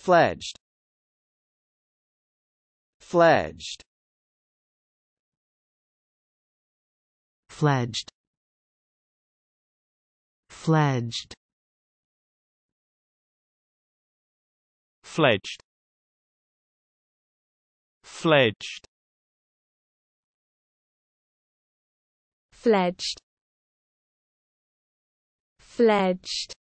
Fledged Fledged Fledged Fledged Fledged Fledged Fledged Fledged